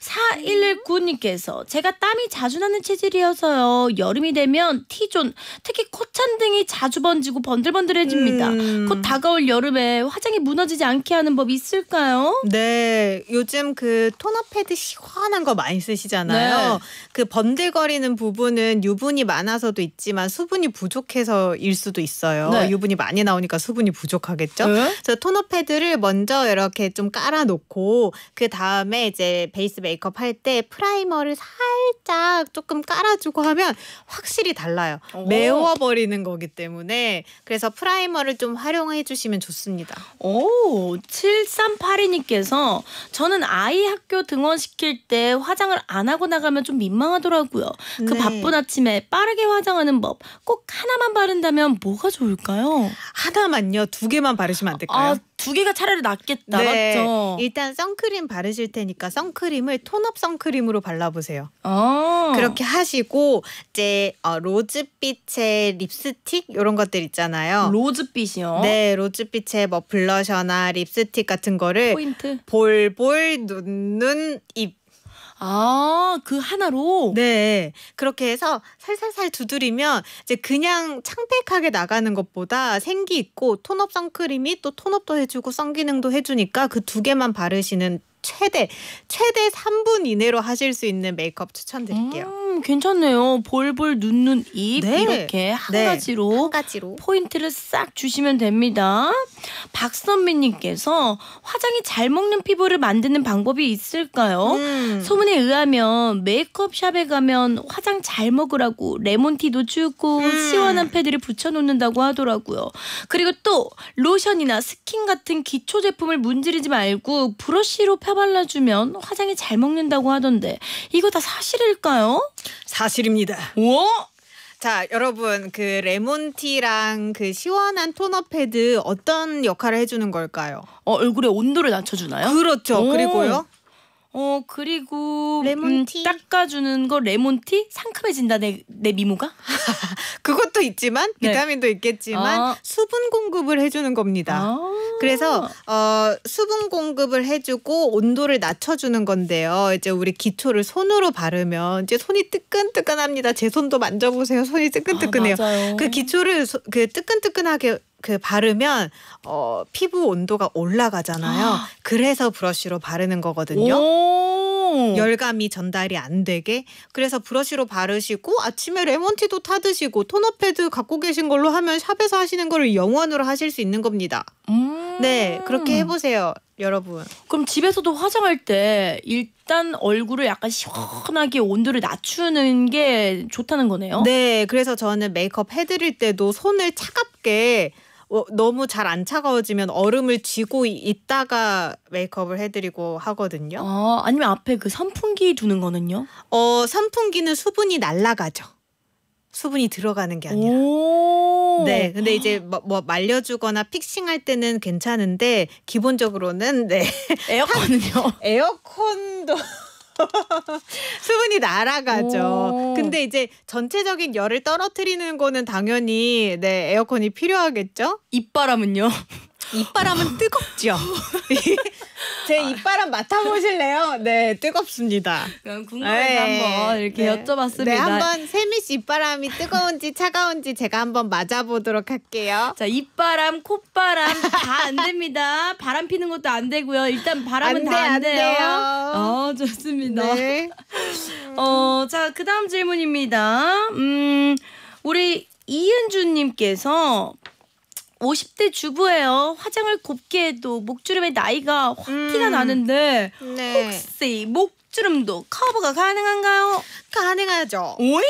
4119님께서 제가 땀이 자주 나는 체질이어서요. 여름이 되면 T존, 특히 코찬 등이 자주 번지고 번들번들해집니다. 음. 곧 다가올 여름에 화장이 무너지지 않게 하는 법 있을까요? 네, 요즘 그 토너 패드 시원한 시원한 거 많이 쓰시잖아요. 네. 그 번들거리는 부분은 유분이 많아서도 있지만 수분이 부족해서일 수도 있어요. 네. 유분이 많이 나오니까 수분이 부족하겠죠. 네. 그래서 토너 패드를 먼저 이렇게 좀 깔아놓고 그 다음에 이제 베이스 메이크업 할 때 프라이머를 살 살짝 조금 깔아주고 하면 확실히 달라요. 오. 메워버리는 거기 때문에 그래서 프라이머를 좀 활용해 주시면 좋습니다. 오, 7382님께서 저는 아이 학교 등원시킬 때 화장을 안 하고 나가면 좀 민망하더라고요. 그 네. 그 바쁜 아침에 빠르게 화장하는 법 꼭 하나만 바른다면 뭐가 좋을까요? 하나만요? 두 개만 바르시면 안 될까요? 아, 두 개가 차라리 낫겠다. 네. 맞죠? 일단 선크림 바르실 테니까 선크림을 톤업 선크림으로 발라보세요. 아 그렇게 하시고 이제 어, 로즈빛의 립스틱 이런 것들 있잖아요. 로즈빛이요? 네, 로즈빛의 뭐 블러셔나 립스틱 같은 거를 포인트? 볼볼 눈눈 입 아, 그 하나로? 네. 그렇게 해서 살살살 두드리면 이제 그냥 창백하게 나가는 것보다 생기 있고 톤업 선크림이 또 톤업도 해주고 선기능도 해주니까 그 두 개만 바르시는 최대 최대 3분 이내로 하실 수 있는 메이크업 추천드릴게요. 음. 음, 괜찮네요. 볼볼 눈눈 입 네. 이렇게 한 네. 가지로 한 가지로 포인트를 싹 주시면 됩니다. 박선미님께서 화장이 잘 먹는 피부를 만드는 방법이 있을까요? 음. 소문에 의하면 메이크업 샵에 가면 화장 잘 먹으라고 레몬티도 주고 음. 시원한 패드를 붙여놓는다고 하더라고요. 그리고 또 로션이나 스킨 같은 기초 제품을 문지르지 말고 브러쉬로 펴발라주면 화장이 잘 먹는다고 하던데 이거 다 사실일까요? 사실입니다. 오? 자, 여러분, 그 레몬티랑 그 시원한 토너 패드 어떤 역할을 해주는 걸까요? 어, 얼굴에 온도를 낮춰주나요? 그렇죠. 오. 그리고요. 어 그리고 레몬티 음, 닦아주는 거 레몬티 상큼해진다 내, 내 미모가 [laughs] 그것도 있지만 네. 비타민도 있겠지만 아. 수분 공급을 해주는 겁니다. 아. 그래서 어, 수분 공급을 해주고 온도를 낮춰주는 건데요. 이제 우리 기초를 손으로 바르면 이제 손이 뜨끈뜨끈합니다. 제 손도 만져보세요. 손이 아, 뜨끈뜨끈해요. 아, 그 기초를 소, 그 뜨끈뜨끈하게 그 바르면 어, 피부 온도가 올라가잖아요. 아. 그래서 브러쉬로 바르는 거거든요. 열감이 전달이 안 되게 그래서 브러쉬로 바르시고 아침에 레몬티도 타 드시고 토너패드 갖고 계신 걸로 하면 샵에서 하시는 걸 영원으로 하실 수 있는 겁니다. 음네 그렇게 해보세요 여러분. 그럼 집에서도 화장할 때 일단 얼굴을 약간 시원하게 온도를 낮추는 게 좋다는 거네요. 네 그래서 저는 메이크업 해드릴 때도 손을 차갑게 어, 너무 잘 안 차가워지면 얼음을 쥐고 있다가 메이크업을 해드리고 하거든요. 아, 아니면 앞에 그 선풍기 두는 거는요? 어, 선풍기는 수분이 날라가죠. 수분이 들어가는 게 아니라. 네, 근데 이제 뭐, 뭐, 말려주거나 픽싱할 때는 괜찮은데 기본적으로는 네 에어컨은요. [laughs] 에어컨도 [laughs] 수분이 날아가죠. 근데 이제 전체적인 열을 떨어뜨리는 거는 당연히 네 에어컨이 필요하겠죠. 입바람은요? 입바람은 [laughs] 뜨겁죠. [laughs] 제이빨람 맡아보실래요? 네, 뜨겁습니다. 그럼 궁금해서 네, 한번 이렇게 네. 여쭤봤습니다. 네, 한번 세미 씨이빨함이 뜨거운지 차가운지 제가 한번 맞아보도록 할게요. 자, 이빨함, 콧바람 다 안 됩니다. 바람 피는 것도 안 되고요. 일단 바람은 다안 안 돼요. 돼요. 어, 좋습니다. 네. 어, 자, 그 다음 질문입니다. 음, 우리 이은주님께서 50대 주부예요. 화장을 곱게 해도 목주름의 나이가 확 티가 음. 나는데 네. 혹시 목주름도 커버가 가능한가요? 가능하죠. 오잉?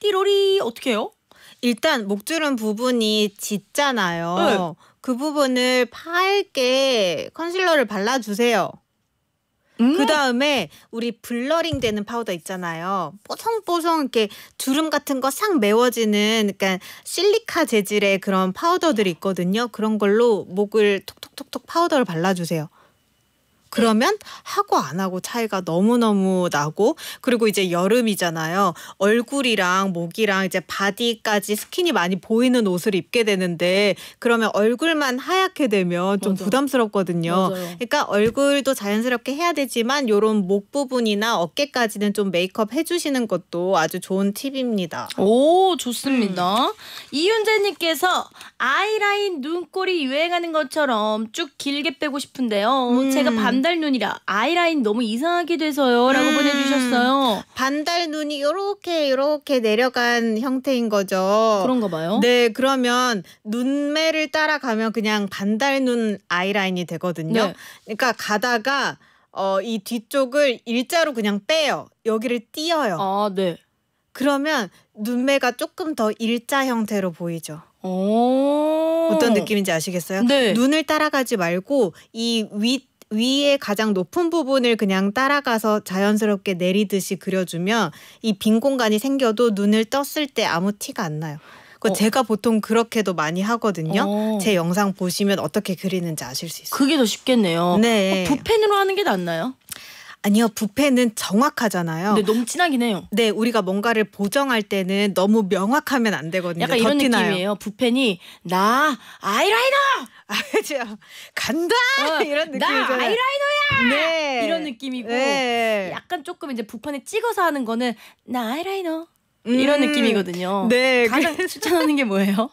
띠로리 어떻게 해요? 일단 목주름 부분이 짙잖아요. 네. 그 부분을 밝게 컨실러를 발라주세요. 음. 그 다음에 우리 블러링 되는 파우더 있잖아요. 뽀송뽀송 이렇게 주름 같은 거 싹 메워지는 그러니까 실리카 재질의 그런 파우더들이 있거든요. 그런 걸로 목을 톡톡톡톡 파우더를 발라주세요. 그러면 하고 안 하고 차이가 너무너무 나고 그리고 이제 여름이잖아요. 얼굴이랑 목이랑 이제 바디까지 스킨이 많이 보이는 옷을 입게 되는데 그러면 얼굴만 하얗게 되면 좀 맞아. 부담스럽거든요. 맞아요. 그러니까 얼굴도 자연스럽게 해야 되지만 이런목 부분이나 어깨까지는 좀 메이크업 해주시는 것도 아주 좋은 팁입니다. 오 좋습니다. 음. 이윤재님께서 아이라인 눈꼬리 유행하는 것처럼 쭉 길게 빼고 싶은데요. 음. 제가 밤 반달 눈이라 아이라인 너무 이상하게 돼서요라고 음. 보내주셨어요. 반달 눈이 이렇게 이렇게 내려간 형태인 거죠. 그런가 봐요. 네, 그러면 눈매를 따라가면 그냥 반달 눈 아이라인이 되거든요. 네. 그러니까 가다가 어, 이 뒤쪽을 일자로 그냥 빼요. 여기를 띄어요. 아, 네. 그러면 눈매가 조금 더 일자 형태로 보이죠. 어떤 느낌인지 아시겠어요? 네. 눈을 따라가지 말고 이윗 위에 가장 높은 부분을 그냥 따라가서 자연스럽게 내리듯이 그려주면 이 빈 공간이 생겨도 눈을 떴을 때 아무 티가 안 나요. 그 어. 제가 보통 그렇게도 많이 하거든요. 어. 제 영상 보시면 어떻게 그리는지 아실 수 있어요. 그게 더 쉽겠네요. 네. 어, 붓펜으로 하는 게 낫나요? 아니요, 부패는 정확하잖아요. 근데 너무 진하긴 해요. 네, 우리가 뭔가를 보정할 때는 너무 명확하면 안 되거든요. 약간 이런 티나요. 느낌이에요. 부패니나 아이라이너. 아 간다 어, 이런 느낌이잖아나 아이라이너야. 네, 이런 느낌이고 네. 약간 조금 이제 부패에 찍어서 하는 거는 나 아이라이너. 음. 이런 음, 느낌이거든요. 네. 가장 추천하는 게 뭐예요?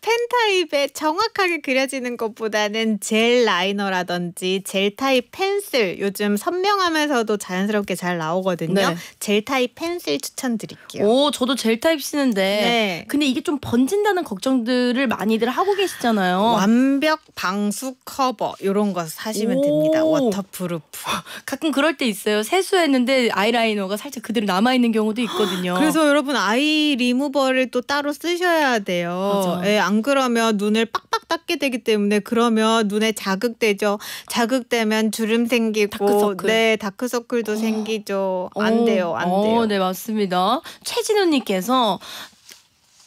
펜 타입에 정확하게 그려지는 것보다는 젤 라이너라든지 젤 타입 펜슬 요즘 선명하면서도 자연스럽게 잘 나오거든요. 네. 젤 타입 펜슬 추천드릴게요. 오, 저도 젤 타입 쓰는데 네. 근데 이게 좀 번진다는 걱정들을 많이들 하고 계시잖아요. 완벽 방수 커버 이런 거 사시면 오. 됩니다. 워터프루프. [laughs] 가끔 그럴 때 있어요. 세수했는데 아이라이너가 살짝 그대로 남아 있는 경우도 있거든요. 그래서 여러분 아이 리무버를 또 따로 쓰셔야 돼요. 맞아. 그렇죠. 어, 예, 안 그러면 눈을 빡빡 닦게 되기 때문에 그러면 눈에 자극되죠. 자극되면 주름 생기고 다크서클. 네, 다크서클도 어. 생기죠. 안 어, 돼요. 안 어, 돼요. 네, 맞습니다. 최진우님께서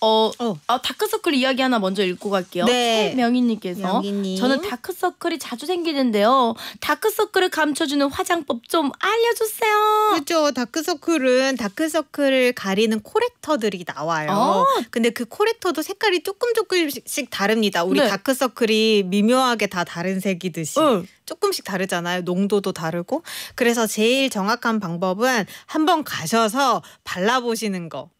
어, 어. 어, 다크서클 이야기 하나 먼저 읽고 갈게요. 네. 명희님께서 명희님. 저는 다크서클이 자주 생기는데요. 다크서클을 감춰주는 화장법 좀 알려주세요. 그렇죠. 다크서클은 다크서클을 가리는 코렉터들이 나와요. 어. 근데 그 코렉터도 색깔이 조금 조금씩 다릅니다. 우리 네. 다크서클이 미묘하게 다 다른 색이듯이. 응. 조금씩 다르잖아요. 농도도 다르고. 그래서 제일 정확한 방법은 한번 가셔서 발라보시는 거.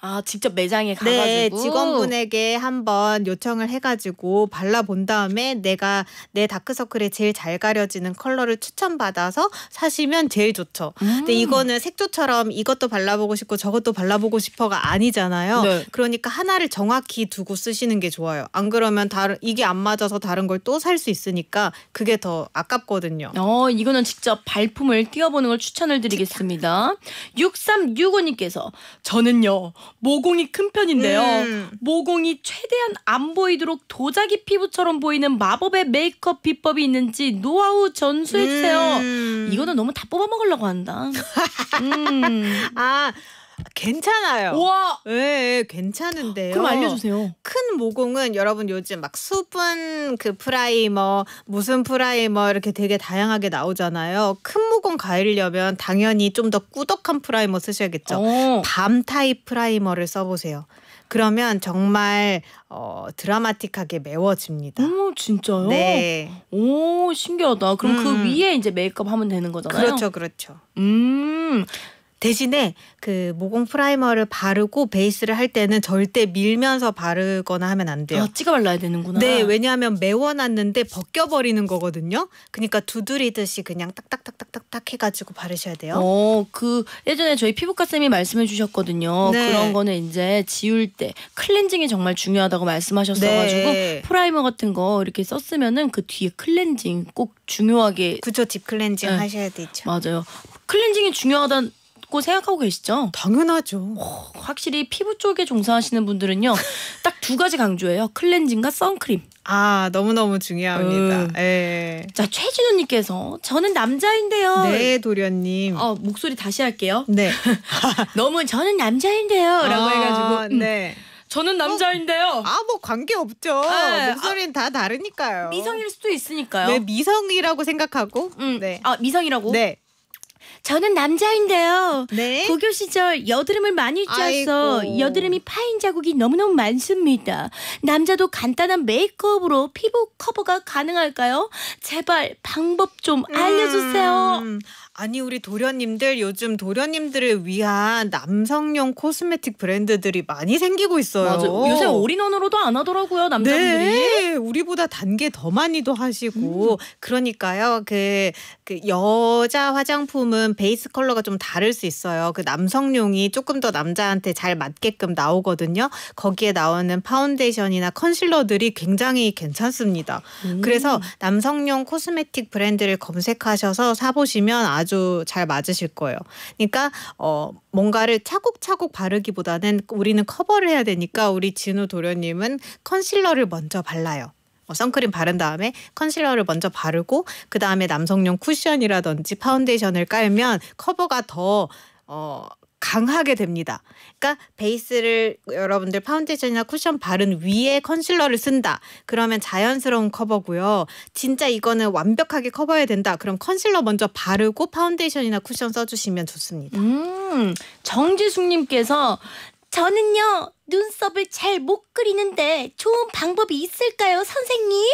아 직접 매장에 네, 가가지고 네, 직원분에게 한번 요청을 해가지고 발라본 다음에 내가 내 다크서클에 제일 잘 가려지는 컬러를 추천받아서 사시면 제일 좋죠. 음. 근데 이거는 색조처럼 이것도 발라보고 싶고 저것도 발라보고 싶어가 아니잖아요. 네. 그러니까 하나를 정확히 두고 쓰시는 게 좋아요. 안 그러면 다른 이게 안 맞아서 다른 걸 또 살 수 있으니까 그게 더 아깝거든요. 어 이거는 직접 발품을 띄워보는 걸 추천을 드리겠습니다. 6365님께서 저는요. 모공이 큰 편인데요. 음. 모공이 최대한 안 보이도록 도자기 피부처럼 보이는 마법의 메이크업 비법이 있는지 노하우 전수해주세요. 음. 이거는 너무 다 뽑아먹으려고 한다. [laughs] 음. 아, 괜찮아요. 와. 예, 네, 괜찮은데요. 그럼 알려주세요. 큰 모공은 여러분 요즘 막 수분 그 프라이머 무슨 프라이머 이렇게 되게 다양하게 나오잖아요. 큰 모공 가리려면 당연히 좀 더 꾸덕한 프라이머 쓰셔야겠죠. 오. 어. 밤 타입 프라이머를 써보세요. 그러면 정말 어, 드라마틱하게 매워집니다. 오, 진짜요? 네. 오, 신기하다. 그럼 그 음. 그 위에 이제 메이크업 하면 되는 거잖아요. 그렇죠, 그렇죠. 음. 대신에 그 모공 프라이머를 바르고 베이스를 할 때는 절대 밀면서 바르거나 하면 안 돼요. 아, 찍어 발라야 되는구나. 네, 왜냐하면 메워놨는데 벗겨버리는 거거든요. 그러니까 두드리듯이 그냥 딱딱딱딱딱 해가지고 바르셔야 돼요. 어, 그 예전에 저희 피부과 쌤이 말씀해주셨거든요. 네. 그런 거는 이제 지울 때 클렌징이 정말 중요하다고 말씀하셨어가지고 네. 프라이머 같은 거 이렇게 썼으면은 그 뒤에 클렌징 꼭 중요하게. 그죠, 딥 클렌징 네. 하셔야 되죠. 맞아요. 클렌징이 중요하단 있고 생각하고 계시죠? 당연하죠. 오, 어, 확실히 피부 쪽에 종사하시는 분들은요. [laughs] 딱 두 가지 강조해요 클렌징과 선크림. 아 너무너무 중요합니다. 음. 예. 자 최진우님께서 저는 남자인데요. 네 도련님. 어 목소리 다시 할게요. 네. [laughs] 너무 저는 남자인데요라고 아, 해가지고. 음. 네. 저는 남자인데요. 어, 아뭐 관계 없죠. 네. 목소리는 아, 다 다르니까요. 미성일 수도 있으니까요. 네 미성이라고 생각하고. 음. 네. 아 미성이라고. 네. 저는 남자인데요. 네. 고교 시절 여드름을 많이 짜서 여드름이 파인 자국이 너무너무 많습니다. 남자도 간단한 메이크업으로 피부 커버가 가능할까요? 제발 방법 좀 음. 알려주세요. 음. 아니 우리 도련님들 요즘 도련님들을 위한 남성용 코스메틱 브랜드들이 많이 생기고 있어요. 맞아요. 새 올인원으로도 안 하더라고요 남자분들이. 네, 우리보다 단계 더 많이도 하시고 음. 그러니까요 그, 그 여자 화장품은 베이스 컬러가 좀 다를 수 있어요. 그 남성용이 조금 더 남자한테 잘 맞게끔 나오거든요. 거기에 나오는 파운데이션이나 컨실러들이 굉장히 괜찮습니다. 음. 그래서 남성용 코스메틱 브랜드를 검색하셔서 사보시면 아주 아주 잘 맞으실 거예요. 그러니까 어 뭔가를 차곡차곡 바르기보다는 우리는 커버를 해야 되니까 우리 진우 도련님은 컨실러를 먼저 발라요. 어, 선크림 바른 다음에 컨실러를 먼저 바르고 그 다음에 남성용 쿠션이라든지 파운데이션을 깔면 커버가 더 어, 강하게 됩니다. 그러니까 베이스를 여러분들 파운데이션이나 쿠션 바른 위에 컨실러를 쓴다. 그러면 자연스러운 커버고요. 진짜 이거는 완벽하게 커버해야 된다. 그럼 컨실러 먼저 바르고 파운데이션이나 쿠션 써주시면 좋습니다. 음, 정지숙님께서 저는요 눈썹을 잘 못 그리는데 좋은 방법이 있을까요, 선생님?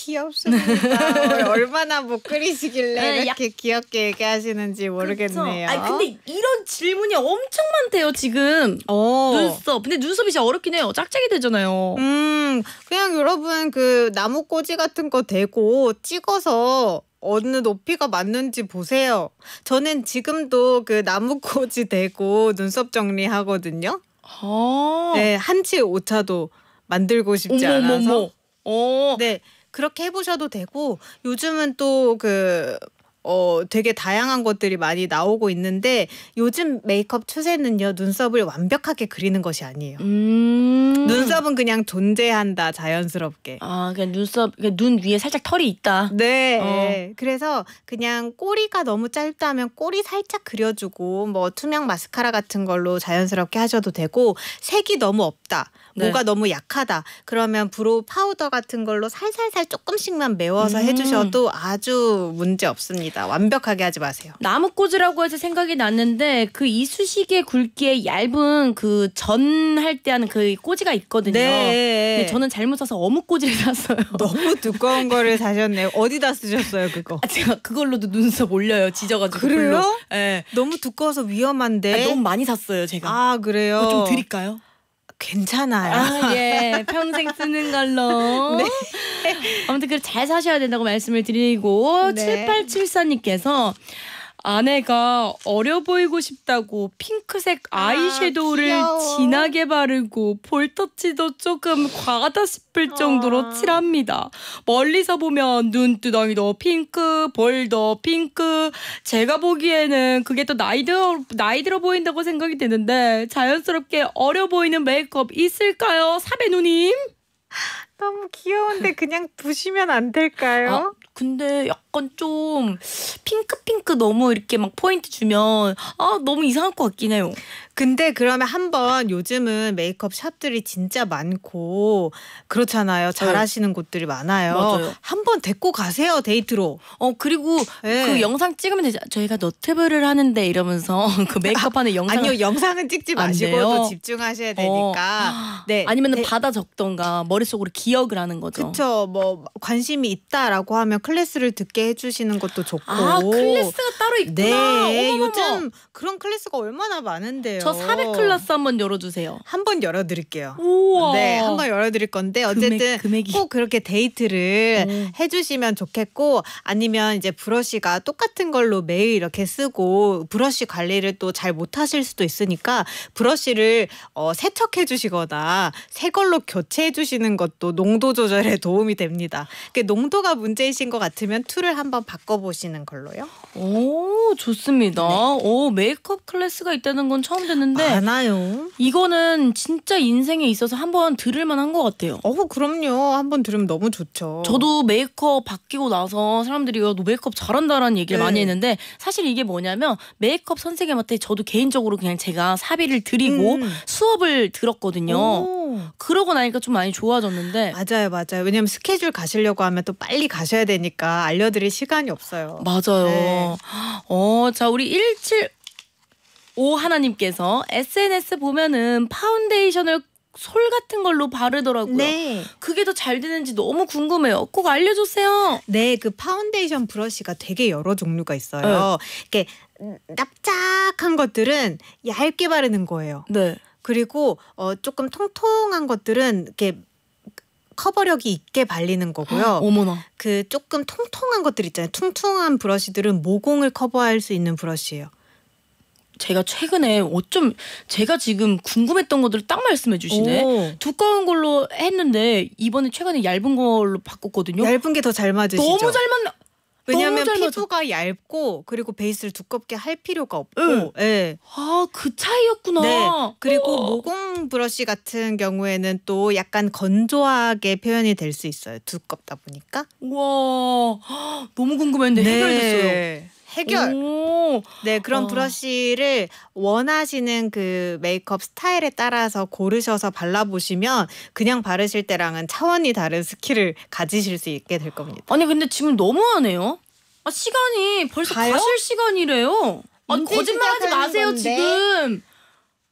귀엽습니다. [laughs] 얼마나 못 뭐 그리시길래 네, 이렇게 야. 귀엽게 얘기하시는지 모르겠네요. 그렇죠. 아니, 근데 이런 질문이 엄청 많대요 지금. 오. 어. 눈썹. 근데 눈썹이 진짜 어렵긴 해요. 짝짝이 되잖아요. 음, 그냥 여러분 그 나무꼬지 같은 거 대고 찍어서 어느 높이가 맞는지 보세요. 저는 지금도 그 나무꼬지 [laughs] 대고 눈썹 정리하거든요. 아 네, 한치 오차도 만들고 싶지 어머머머. 않아서. 어. 네. 그렇게 해보셔도 되고 요즘은 또그 어, 되게 다양한 것들이 많이 나오고 있는데 요즘 메이크업 추세는요 눈썹을 완벽하게 그리는 것이 아니에요. 음 눈썹은 그냥 존재한다 자연스럽게. 아 그냥 눈썹 그냥 눈 위에 살짝 털이 있다. 네. 어. 그래서 그냥 꼬리가 너무 짧다면 꼬리 살짝 그려주고 뭐 투명 마스카라 같은 걸로 자연스럽게 하셔도 되고 색이 너무 없다. 네. 뭐가 너무 약하다. 그러면 브로우 파우더 같은 걸로 살살살 조금씩만 메워서 음 해주셔도 아주 문제 없습니다. 됩니다. 완벽하게 하지 마세요. 나무 꽂으라고 해서 생각이 났는데 그 이쑤시개 굵기에 얇은 그 전 할 때 하는 그 꼬지가 있거든요. 네. 근데 저는 잘못 사서 어묵 꼬지를 샀어요. [laughs] 너무 두꺼운 거를 사셨네요. 어디다 쓰셨어요 그거? 아, 제가 그걸로도 눈썹 올려요. 지져가지고. 그래요? 네. 너무 두꺼워서 위험한데. 아, 너무 많이 샀어요 제가. 아 그래요? 좀 드릴까요? 괜찮아요. 아, 예. 평생 쓰는 걸로. [laughs] 네. 아무튼 그잘 사셔야 된다고 말씀을 드리고 네. 7874님께서 아내가 어려 보이고 싶다고 핑크색 아, 아이섀도우를 아, 진하게 바르고 볼터치도 조금 과하다 싶을 아. 정도로 칠합니다. 멀리서 보면 눈두덩이도 핑크, 볼도 핑크. 제가 보기에는 그게 또 나이 들어, 나이 들어 보인다고 생각이 드는데 자연스럽게 어려 보이는 메이크업 있을까요? 사배누님? 너무 귀여운데 그냥 두시면 안 될까요? 아, 근데 약간 좀 핑크핑크 너무 이렇게 막 포인트 주면 아 너무 이상할 것 같긴 해요. 근데 그러면 한번 요즘은 메이크업 샵들이 진짜 많고 그렇잖아요. 네. 잘하시는 곳들이 많아요. 한 번 데리고 가세요 데이트로. 어 그리고 네. 그 영상 찍으면 되죠. 저희가 너트브를 하는데 이러면서 [laughs] 그 메이크업하는 아, 영상 아니요 영상은 찍지 마시고 또 집중하셔야 어. 되니까. [gasps] 네. 아니면 네. 받아 적던가 머릿속으로 기억을 하는 거죠. 그렇죠뭐 관심이 있다라고 하면 클래스를 듣게 해주시는 것도 좋고. 아 클래스가 따로 있구나. 네. 요즘 그런 클래스가 얼마나 많은데요. 저 어. 400클라스 한번 열어주세요. 한번 열어드릴게요. 우와. 네, 한번 열어드릴 건데 어쨌든 금액, 꼭 그렇게 데이트를 음. 해주시면 좋겠고 아니면 이제 브러쉬가 똑같은 걸로 매일 이렇게 쓰고 브러쉬 관리를 또 잘 못하실 수도 있으니까 브러쉬를 어, 세척해 주시거나 새 걸로 교체해 주시는 것도 농도 조절에 도움이 됩니다. 그 농도가 문제이신 것 같으면 툴을 한번 바꿔보시는 걸로요. 오 좋습니다. 네. 오 메이크업 클래스가 있다는 건 처음 듣는. 했는데 많아요. 이거는 진짜 인생에 있어서 한 번 들을 만한 것 같아요. 어 그럼요. 한번 들으면 너무 좋죠. 저도 메이크업 바뀌고 나서 사람들이 너 메이크업 잘한다라는 얘기를 네. 많이 했는데 사실 이게 뭐냐면 메이크업 선생님한테 저도 개인적으로 그냥 제가 사비를 드리고 음. 수업을 들었거든요. 오. 그러고 나니까 좀 많이 좋아졌는데 맞아요, 맞아요. 왜냐면 스케줄 가시려고 하면 또 빨리 가셔야 되니까 알려드릴 시간이 없어요. 맞아요. 네. 어, 자 우리 17오 하나님께서 SNS 보면은 파운데이션을 솔 같은 걸로 바르더라고요. 네. 그게 더 잘 되는지 너무 궁금해요. 꼭 알려주세요. 네, 그 파운데이션 브러쉬가 되게 여러 종류가 있어요. 네. 이렇게 납작한 것들은 얇게 바르는 거예요. 네. 그리고 어, 조금 통통한 것들은 이렇게 커버력이 있게 발리는 거고요. 어머나. 그 조금 통통한 것들 있잖아요. 퉁퉁한 브러쉬들은 모공을 커버할 수 있는 브러쉬예요. 제가 최근에 어쩜 제가 지금 궁금했던 것들을 딱 말씀해 주시네. 오. 두꺼운 걸로 했는데 이번에 최근에 얇은 걸로 바꿨거든요. 얇은 게 더 잘 맞으시죠? 너무 잘 맞나? 왜냐면 피부가 맞아. 얇고 그리고 베이스를 두껍게 할 필요가 없고 응. 네. 예. 아그 차이였구나 네. 그리고 어. 모공 브러쉬 같은 경우에는 또 약간 건조하게 표현이 될 수 있어요 두껍다 보니까 우와 [gasps] 너무 궁금했는데 네. 해결됐어요 해결. 오. 네, 그런 어. 브러쉬를 원하시는 그 메이크업 스타일에 따라서 고르셔서 발라보시면 그냥 바르실 때랑은 차원이 다른 스킬을 가지실 수 있게 될 겁니다. 아니 근데 지금 너무하네요. 아 시간이 벌써 가요? 가실 시간이래요. 아 거짓말하지 마세요 건데? 지금.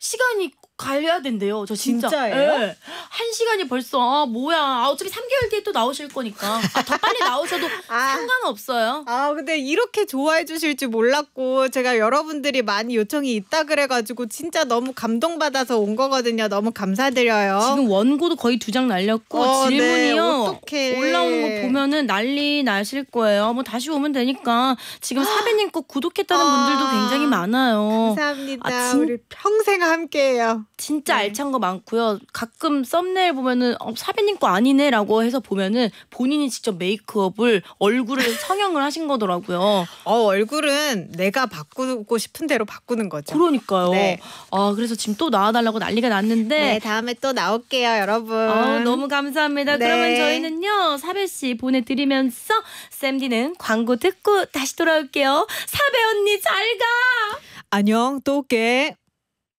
시간이 갈려야 된대요. 저 진짜. 진짜예요? 네. 한 시간이 벌써 아, 뭐야. 아, 어차피 3개월 뒤에 또 나오실 거니까. 아, 더 빨리 나오셔도 [laughs] 아, 상관없어요. 아 근데 이렇게 좋아해 주실 줄 몰랐고 제가 여러분들이 많이 요청이 있다 그래가지고 진짜 너무 감동받아서 온 거거든요. 너무 감사드려요. 지금 원고도 거의 두 장 날렸고 어, 네. 질문이요. 네, 올라오는 거 보면은 난리 나실 거예요. 뭐 다시 오면 되니까 지금 아. 사배님 거 구독했다는 분들도 아. 굉장히 많아요. 감사합니다. 아, 진... 우리 평생 함께해요. 진짜 네. 알찬 거 많고요. 가끔 썸네일 보면은 어, 사배님거 아니네라고 해서 보면은 본인이 직접 메이크업을 얼굴을 [laughs] 성형을 하신 거더라고요. 어 얼굴은 내가 바꾸고 싶은 대로 바꾸는 거죠. 그러니까요. 네. 아 그래서 지금 또 나와달라고 난리가 났는데 네 다음에 또 나올게요 여러분. 아, 너무 감사합니다. 네. 그러면 저희는요 사배 씨 보내드리면서 샘디는 광고 듣고 다시 돌아올게요. 사배 언니 잘 가. 안녕 또 올게.